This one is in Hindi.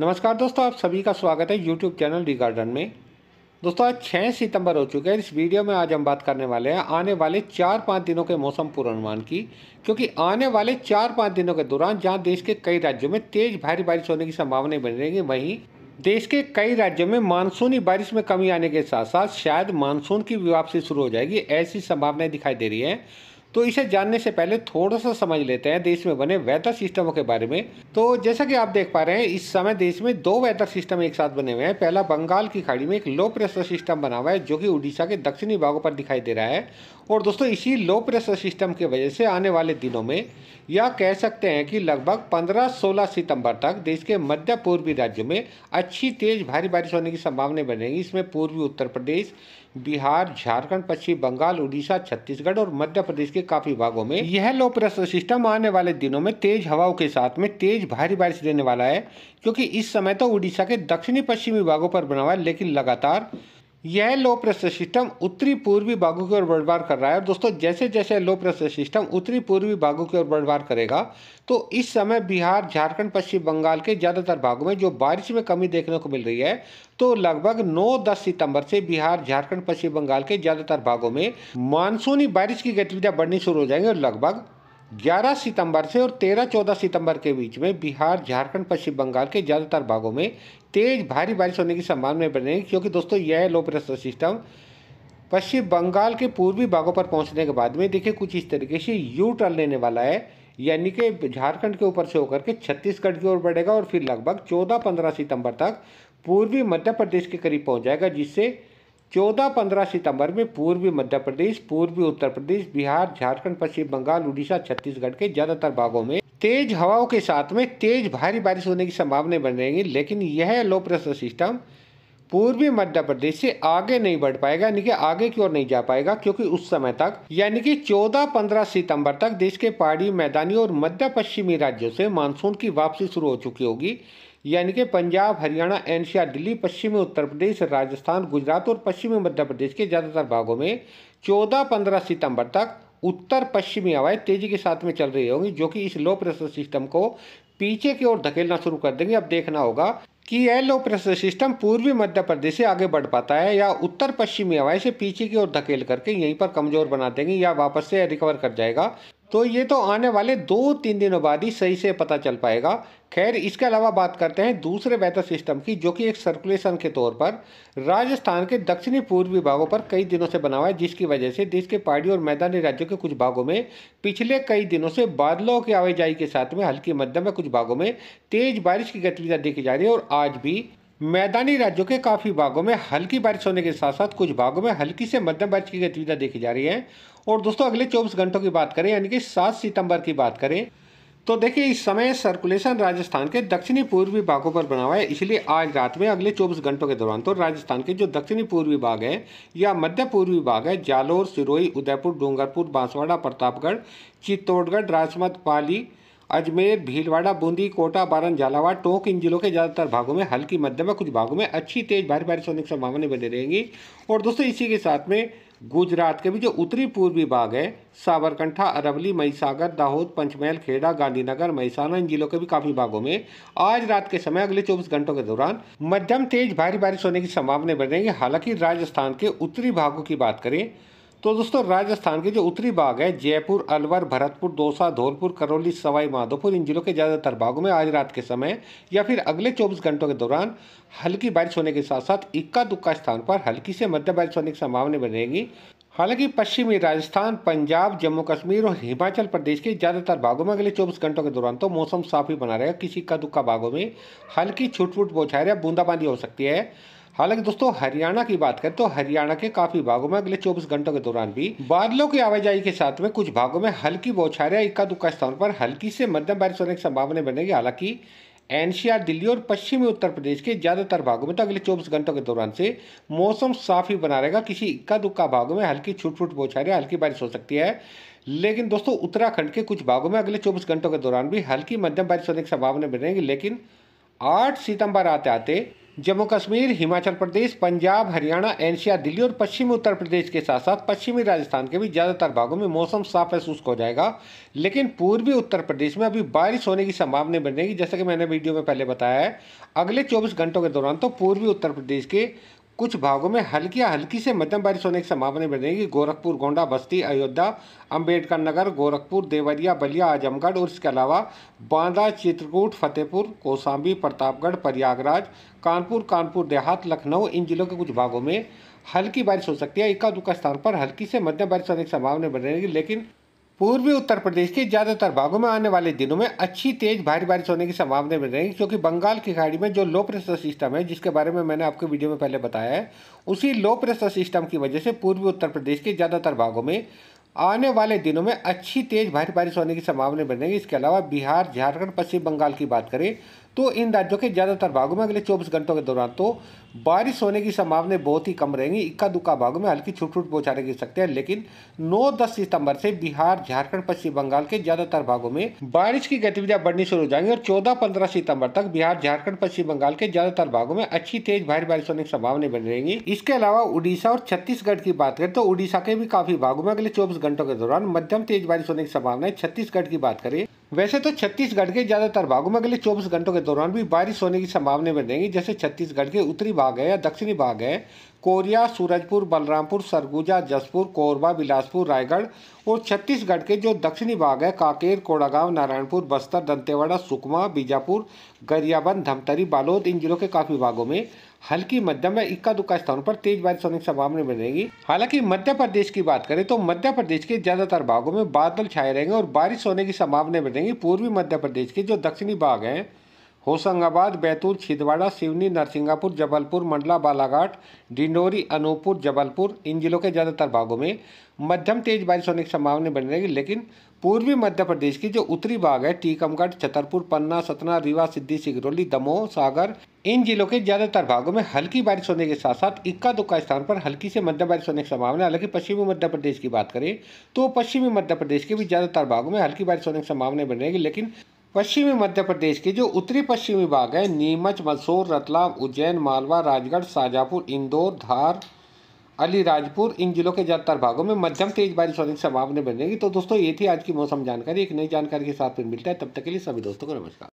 नमस्कार दोस्तों आप सभी का स्वागत है यूट्यूब चैनल डी गार्डन में दोस्तों आज छः सितंबर हो चुके हैं इस वीडियो में आज हम बात करने वाले हैं आने वाले चार पाँच दिनों के मौसम पूर्वानुमान की क्योंकि आने वाले चार पाँच दिनों के दौरान जहां देश के कई राज्यों में तेज़ भारी बारिश होने की संभावनाएं बनी रहेगी वहीं देश के कई राज्यों में मानसूनी बारिश में कमी आने के साथ साथ शायद मानसून की वापसी शुरू हो जाएगी ऐसी संभावनाएं दिखाई दे रही है तो इसे जानने से पहले थोड़ा सा समझ लेते हैं देश में बने वेदर सिस्टमों के बारे में तो जैसा कि आप देख पा रहे हैं इस समय देश में दो वेदर सिस्टम एक साथ बने हुए हैं पहला बंगाल की खाड़ी में एक लो प्रेशर सिस्टम बना हुआ है जो कि उड़ीसा के दक्षिणी भागों पर दिखाई दे रहा है और दोस्तों इसी लो प्रेशर सिस्टम के वजह से आने वाले दिनों में यह कह सकते हैं कि लगभग 15-16 सितंबर तक देश के मध्य पूर्वी राज्यों में अच्छी तेज भारी बारिश होने की संभावना बनेगी इसमें पूर्वी उत्तर प्रदेश बिहार झारखंड पश्चिम बंगाल उड़ीसा छत्तीसगढ़ और मध्य प्रदेश के काफी भागों में यह लो प्रेशर सिस्टम आने वाले दिनों में तेज हवाओं के साथ में तेज भारी बारिश देने वाला है क्योंकि इस समय तो उड़ीसा के दक्षिणी पश्चिमी भागों पर बना हुआ है लेकिन लगातार यह लो प्रेशर सिस्टम उत्तरी पूर्वी भागों की ओर बढ़वार कर रहा है और दोस्तों जैसे जैसे लो प्रेशर सिस्टम उत्तरी पूर्वी भागों की ओर बढ़वार करेगा तो इस समय बिहार झारखंड पश्चिम बंगाल के ज़्यादातर भागों में जो बारिश में कमी देखने को मिल रही है तो लगभग 9-10 सितंबर से बिहार झारखंड पश्चिम बंगाल के ज़्यादातर भागों में मानसूनी बारिश की गतिविधियाँ बढ़नी शुरू हो जाएंगी और लगभग 11 सितंबर से और 13-14 सितंबर के बीच में बिहार झारखंड पश्चिम बंगाल के ज़्यादातर भागों में तेज भारी बारिश होने की संभावना बनेगी क्योंकि दोस्तों यह low pressure system Paschim Bangal के पूर्वी भागों पर पहुंचने के बाद में देखिए कुछ इस तरीके से यू टर्न लेने वाला है यानी कि झारखंड के ऊपर से होकर के छत्तीसगढ़ की ओर बढ़ेगा और फिर लगभग चौदह पंद्रह सितंबर तक पूर्वी मध्य प्रदेश के करीब पहुँच जाएगा जिससे चौदह पंद्रह सितंबर में पूर्वी मध्य प्रदेश पूर्वी उत्तर प्रदेश बिहार झारखंड पश्चिम बंगाल उड़ीसा छत्तीसगढ़ के ज्यादातर भागों में तेज हवाओं के साथ में तेज भारी बारिश होने की संभावना बन रहेगी लेकिन यह लो प्रेशर सिस्टम पूर्वी मध्य प्रदेश से आगे नहीं बढ़ पाएगा यानी कि आगे की ओर नहीं जा पाएगा क्योंकि उस समय तक यानी कि 14-15 सितंबर तक देश के पहाड़ी मैदानी और मध्य पश्चिमी राज्यों से मानसून की वापसी शुरू हो चुकी होगी यानी कि पंजाब हरियाणा एनसीआर दिल्ली पश्चिमी उत्तर प्रदेश राजस्थान गुजरात और पश्चिमी मध्य प्रदेश के ज़्यादातर भागों में चौदह पंद्रह सितंबर तक उत्तर पश्चिमी हवाएं तेजी के साथ में चल रही होंगी जो कि इस लो प्रेशर सिस्टम को पीछे की ओर धकेलना शुरू कर देंगे अब देखना होगा कि यह लो प्रेशर सिस्टम पूर्वी मध्य प्रदेश से आगे बढ़ पाता है या उत्तर पश्चिमी हवाएं से पीछे की ओर धकेल करके यहीं पर कमजोर बना देंगे या वापस से रिकवर कर जाएगा तो ये तो आने वाले दो तीन दिनों बाद ही सही से पता चल पाएगा खैर इसके अलावा बात करते हैं दूसरे वेदर सिस्टम की जो कि एक सर्कुलेशन के तौर पर राजस्थान के दक्षिणी पूर्वी भागों पर कई दिनों से बना हुआ है जिसकी वजह से देश के पहाड़ी और मैदानी राज्यों के कुछ भागों में पिछले कई दिनों से बादलों की आवाजाही के साथ में हल्की मध्यम व कुछ भागों में तेज बारिश की गतिविधियां देखी जा रही है और आज भी मैदानी राज्यों के काफ़ी भागों में हल्की बारिश होने के साथ साथ कुछ भागों में हल्की से मध्यम बारिश की गतिविधियाँ देखी जा रही है और दोस्तों अगले 24 घंटों की बात करें यानी कि 7 सितंबर की बात करें तो देखिए इस समय सर्कुलेशन राजस्थान के दक्षिणी पूर्वी भागों पर बना हुआ है इसलिए आज रात में अगले 24 घंटों के दौरान तो राजस्थान के जो दक्षिणी पूर्वी भाग है या मध्य पूर्वी भाग है जालोर सिरोही उदयपुर डूंगरपुर बांसवाड़ा प्रतापगढ़ चित्तौड़गढ़ राजमत पाली अजमेर भीलवाड़ा बूंदी कोटा बारन झालावाड़ टोंक इन जिलों के ज़्यादातर भागों में हल्की मध्यम और कुछ भागों में अच्छी तेज भारी बारिश होने की संभावनाएं बनी रहेंगी और दोस्तों इसी के साथ में गुजरात के भी जो उत्तरी पूर्वी भाग है साबरकंठा अरवली महिसागर दाहोद पंचमहल खेड़ा गांधीनगर महिसाना इन जिलों के भी काफ़ी भागों में आज रात के समय अगले 24 घंटों के दौरान मध्यम तेज भारी बारिश होने की संभावना है हालांकि राजस्थान के उत्तरी भागों की बात करें तो दोस्तों राजस्थान के जो उत्तरी भाग है जयपुर अलवर भरतपुर दौसा धौलपुर करौली सवाई माधोपुर इन जिलों के ज़्यादातर भागों में आज रात के समय या फिर अगले 24 घंटों के दौरान हल्की बारिश होने के साथ साथ इक्का दुक्का स्थान पर हल्की से मध्यम बारिश होने की संभावना बनेगी हालांकि पश्चिमी राजस्थान पंजाब जम्मू कश्मीर और हिमाचल प्रदेश के ज़्यादातर भागों में अगले 24 घंटों के दौरान तो मौसम साफ ही बना रहेगा किसी का दुक्का भागों में हल्की छुटफुट बौछार या बूंदाबांदी हो सकती है हालांकि दोस्तों हरियाणा की बात करें तो हरियाणा के काफी भागों में अगले 24 घंटों के दौरान भी बादलों की आवाजाही के साथ में कुछ भागों में हल्की बौछारें इक्का दुक्का स्थानों पर हल्की से मध्यम बारिश होने की संभावना बनेगी हालांकि एनसीआर दिल्ली और पश्चिमी उत्तर प्रदेश के ज्यादातर भागों में तो अगले 24 घंटों के दौरान से मौसम साफ ही बना रहेगा किसी इक्का दुक्का भागों में हल्की छुट फुट बौछारें हल्की बारिश हो सकती है लेकिन दोस्तों उत्तराखंड के कुछ भागों में अगले 24 घंटों के दौरान भी हल्की मध्यम बारिश होने की संभावना बनेगी लेकिन आठ सितंबर आते आते जम्मू कश्मीर हिमाचल प्रदेश पंजाब हरियाणा एनसीआर दिल्ली और पश्चिमी उत्तर प्रदेश के साथ साथ पश्चिमी राजस्थान के भी ज़्यादातर भागों में मौसम साफ महसूस शुष्क हो जाएगा लेकिन पूर्वी उत्तर प्रदेश में अभी बारिश होने की संभावना बनेगी जैसा कि मैंने वीडियो में पहले बताया है अगले 24 घंटों के दौरान तो पूर्वी उत्तर प्रदेश के कुछ भागों में हल्की या हल्की से मध्यम बारिश होने की संभावना बनेगी गोरखपुर गोंडा बस्ती अयोध्या अंबेडकर नगर गोरखपुर देवरिया बलिया आजमगढ़ और इसके अलावा बांदा चित्रकूट फतेहपुर कोसाम्बी प्रतापगढ़ प्रयागराज कानपुर कानपुर देहात लखनऊ इन जिलों के कुछ भागों में हल्की बारिश हो सकती है इक्का दुक्का स्थान पर हल्की से मध्यम बारिश होने की संभावना बनेगी लेकिन पूर्वी उत्तर प्रदेश के ज़्यादातर भागों में आने वाले दिनों में अच्छी तेज भारी बारिश होने की संभावना बन रहेगी क्योंकि बंगाल की खाड़ी में जो लो प्रेशर सिस्टम है जिसके बारे में मैंने आपके वीडियो में पहले बताया है उसी लो प्रेशर सिस्टम की वजह से पूर्वी उत्तर प्रदेश के ज़्यादातर भागों में आने वाले दिनों में अच्छी तेज भारी बारिश होने की संभावना बन बनेगी इसके अलावा बिहार झारखंड पश्चिम बंगाल की बात करें तो इन राज्यों के ज़्यादातर भागों में अगले 24 घंटों के दौरान तो बारिश होने की संभावना बहुत ही कम रहेंगी इक्का दुक्का भागों में हल्की छुट छुट पहुँचाने की सकते हैं लेकिन 9-10 सितंबर से बिहार झारखंड पश्चिम बंगाल के ज़्यादातर भागों में बारिश की गतिविधियाँ बढ़नी शुरू हो जाएंगी और चौदह पंद्रह सितंबर तक बिहार झारखंड पश्चिम बंगाल के ज़्यादातर भागों में अच्छी तेज भारी बारिश होने की संभावना बनी रहेंगी इसके अलावा उड़ीसा और छत्तीसगढ़ की बात करें तो उड़ीसा के भी काफ़ी भागों में अगले चौबीस घंटों के दौरान मध्यम तेज बारिश होने की संभावना है छत्तीसगढ़ की बात करें वैसे तो छत्तीसगढ़ के ज़्यादातर भागों में अगले 24 घंटों के दौरान भी बारिश होने की संभावना बनेगी जैसे छत्तीसगढ़ के उत्तरी भाग है या दक्षिणी भाग है कोरिया सूरजपुर बलरामपुर सरगुजा जसपुर कोरबा बिलासपुर रायगढ़ और छत्तीसगढ़ के जो दक्षिणी भाग है कांकेर कोड़ागांव नारायणपुर बस्तर दंतेवाड़ा सुकमा बीजापुर गरियाबंद धमतरी बालोद इन जिलों के काफ़ी भागों में हल्की मध्यम व इक्का दुक्का स्थानों पर तेज बारिश होने की संभावना बनेगी हालांकि मध्य प्रदेश की बात करें तो मध्य प्रदेश के ज्यादातर भागों में बादल छाए रहेंगे और बारिश होने की संभावना बनेगी पूर्वी मध्य प्रदेश के जो दक्षिणी भाग हैं होशंगाबाद बैतूल छिंदवाड़ा सिवनी नरसिंगापुर जबलपुर मंडला बालाघाट डिंडोरी अनूपपुर जबलपुर इन जिलों के ज़्यादातर भागों में मध्यम तेज बारिश होने की संभावना बन रहेगी लेकिन पूर्वी मध्य प्रदेश की जो उत्तरी भाग है टीकमगढ़ छतरपुर पन्ना सतना रीवा सिद्धि सिगरौली दमोह सागर इन जिलों के ज्यादातर भागों में हल्की बारिश होने के साथ साथ इक्का दुक्का स्थान पर हल्की से मध्यम बारिश होने की संभावना है हालांकि पश्चिमी मध्य प्रदेश की बात करें तो पश्चिमी मध्य प्रदेश के भी ज्यादातर भागों में हल्की बारिश होने की संभावना बन रहेगी लेकिन पश्चिमी मध्य प्रदेश के जो उत्तरी पश्चिमी भाग है नीमच मंदसौर रतलाम उज्जैन मालवा राजगढ़ शाहजहापुर इंदौर धार अलीराजपुर इन जिलों के ज़्यादातर भागों में मध्यम तेज बारिश होने की संभावना बनेगी तो दोस्तों ये थी आज की मौसम जानकारी एक नई जानकारी के साथ फिर मिलता है तब तक के लिए सभी दोस्तों को नमस्कार